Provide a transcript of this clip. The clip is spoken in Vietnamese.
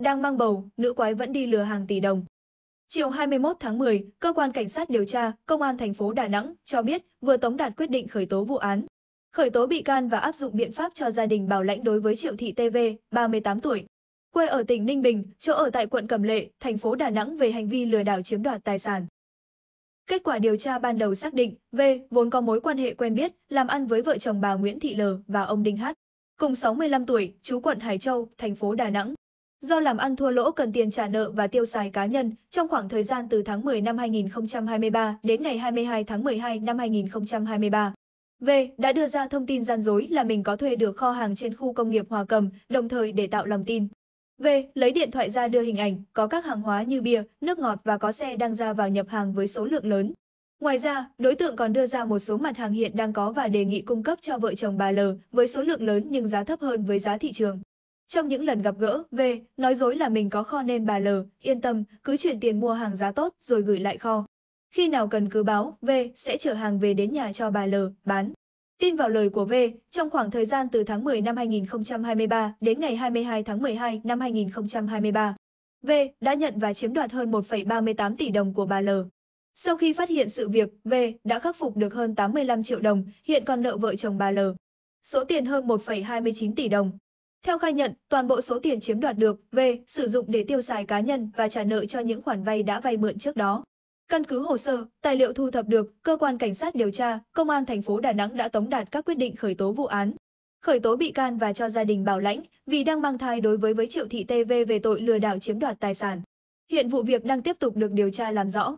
Đang mang bầu, nữ quái vẫn đi lừa hàng tỷ đồng. Chiều 21 tháng 10, cơ quan cảnh sát điều tra, công an thành phố Đà Nẵng cho biết vừa tống đạt quyết định khởi tố vụ án, khởi tố bị can và áp dụng biện pháp cho gia đình bảo lãnh đối với Triệu Thị TV, 38 tuổi, quê ở tỉnh Ninh Bình, chỗ ở tại quận Cẩm Lệ, thành phố Đà Nẵng về hành vi lừa đảo chiếm đoạt tài sản. Kết quả điều tra ban đầu xác định, V vốn có mối quan hệ quen biết, làm ăn với vợ chồng bà Nguyễn Thị L và ông Đinh H, cùng 65 tuổi, chú quận Hải Châu, thành phố Đà Nẵng. Do làm ăn thua lỗ cần tiền trả nợ và tiêu xài cá nhân, trong khoảng thời gian từ tháng 10 năm 2023 đến ngày 22 tháng 12 năm 2023, V đã đưa ra thông tin gian dối là mình có thuê được kho hàng trên khu công nghiệp Hòa Cầm, đồng thời để tạo lòng tin. V lấy điện thoại ra đưa hình ảnh, có các hàng hóa như bia, nước ngọt và có xe đang ra vào nhập hàng với số lượng lớn. Ngoài ra, đối tượng còn đưa ra một số mặt hàng hiện đang có và đề nghị cung cấp cho vợ chồng bà L với số lượng lớn nhưng giá thấp hơn với giá thị trường. Trong những lần gặp gỡ, V nói dối là mình có kho nên bà L yên tâm, cứ chuyển tiền mua hàng giá tốt rồi gửi lại kho. Khi nào cần cứ báo, V sẽ chở hàng về đến nhà cho bà L bán. Tin vào lời của V, trong khoảng thời gian từ tháng 10 năm 2023 đến ngày 22 tháng 12 năm 2023, V đã nhận và chiếm đoạt hơn 1,38 tỷ đồng của bà L. Sau khi phát hiện sự việc, V đã khắc phục được hơn 85 triệu đồng, hiện còn nợ vợ chồng bà L. Số tiền hơn 1,29 tỷ đồng. Theo khai nhận, toàn bộ số tiền chiếm đoạt được, V sử dụng để tiêu xài cá nhân và trả nợ cho những khoản vay đã vay mượn trước đó. Căn cứ hồ sơ, tài liệu thu thập được, cơ quan cảnh sát điều tra, công an thành phố Đà Nẵng đã tống đạt các quyết định khởi tố vụ án, khởi tố bị can và cho gia đình bảo lãnh vì đang mang thai đối với với Triệu Thị TV về tội lừa đảo chiếm đoạt tài sản. Hiện vụ việc đang tiếp tục được điều tra làm rõ.